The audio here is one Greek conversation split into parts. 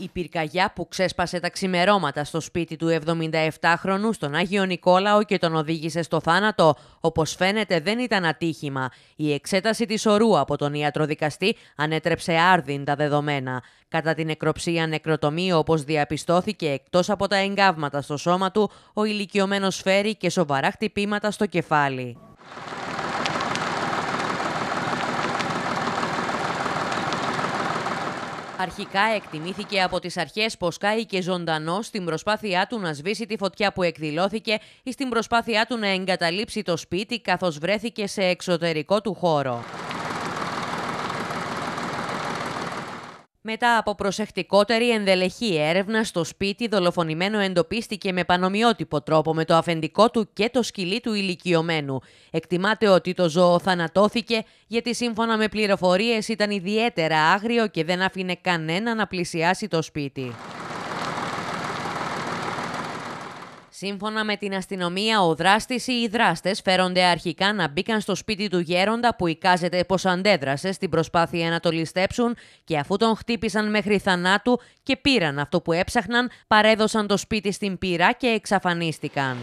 Η πυρκαγιά που ξέσπασε τα ξημερώματα στο σπίτι του 77χρονου στον Άγιο Νικόλαο και τον οδήγησε στο θάνατο, όπως φαίνεται δεν ήταν ατύχημα. Η εξέταση της ορού από τον ιατροδικαστή ανέτρεψε άρδιν τα δεδομένα. Κατά την νεκροψία νεκροτομή όπως διαπιστώθηκε εκτός από τα εγκάβματα στο σώμα του, ο ηλικιωμένος φέρει και σοβαρά χτυπήματα στο κεφάλι. Αρχικά εκτιμήθηκε από τις αρχές πως κάηκε ζωντανό στην προσπάθειά του να σβήσει τη φωτιά που εκδηλώθηκε ή στην προσπάθειά του να εγκαταλείψει το σπίτι καθώς βρέθηκε σε εξωτερικό του χώρο. Μετά από προσεκτικότερη ενδελεχή έρευνα στο σπίτι, δολοφονημένο εντοπίστηκε με πανομοιότυπο τρόπο με το αφεντικό του και το σκυλί του ηλικιωμένου. Εκτιμάται ότι το ζώο θανατώθηκε γιατί σύμφωνα με πληροφορίες ήταν ιδιαίτερα άγριο και δεν άφηνε κανένα να πλησιάσει το σπίτι. Σύμφωνα με την αστυνομία, ο δράστης ή οι δράστες φέρονται αρχικά να μπήκαν στο σπίτι του γέροντα που εικάζεται πως αντέδρασε στην προσπάθεια να το ληστέψουν και αφού τον χτύπησαν μέχρι θανάτου και πήραν αυτό που έψαχναν, παρέδωσαν το σπίτι στην πύρα και εξαφανίστηκαν.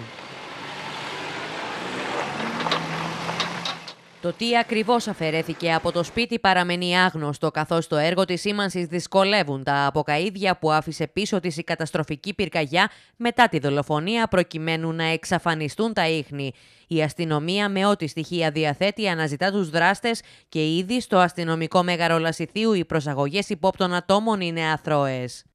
Το τι ακριβώς αφαιρέθηκε από το σπίτι παραμένει άγνωστο, καθώς το έργο της σήμανσης δυσκολεύουν τα αποκαίδια που άφησε πίσω της η καταστροφική πυρκαγιά μετά τη δολοφονία, προκειμένου να εξαφανιστούν τα ίχνη. Η αστυνομία, με ό,τι στοιχεία διαθέτει, αναζητά τους δράστες και ήδη στο αστυνομικό μέγαρο Λασιθίου οι προσαγωγές υπόπτων ατόμων είναι αθρώες.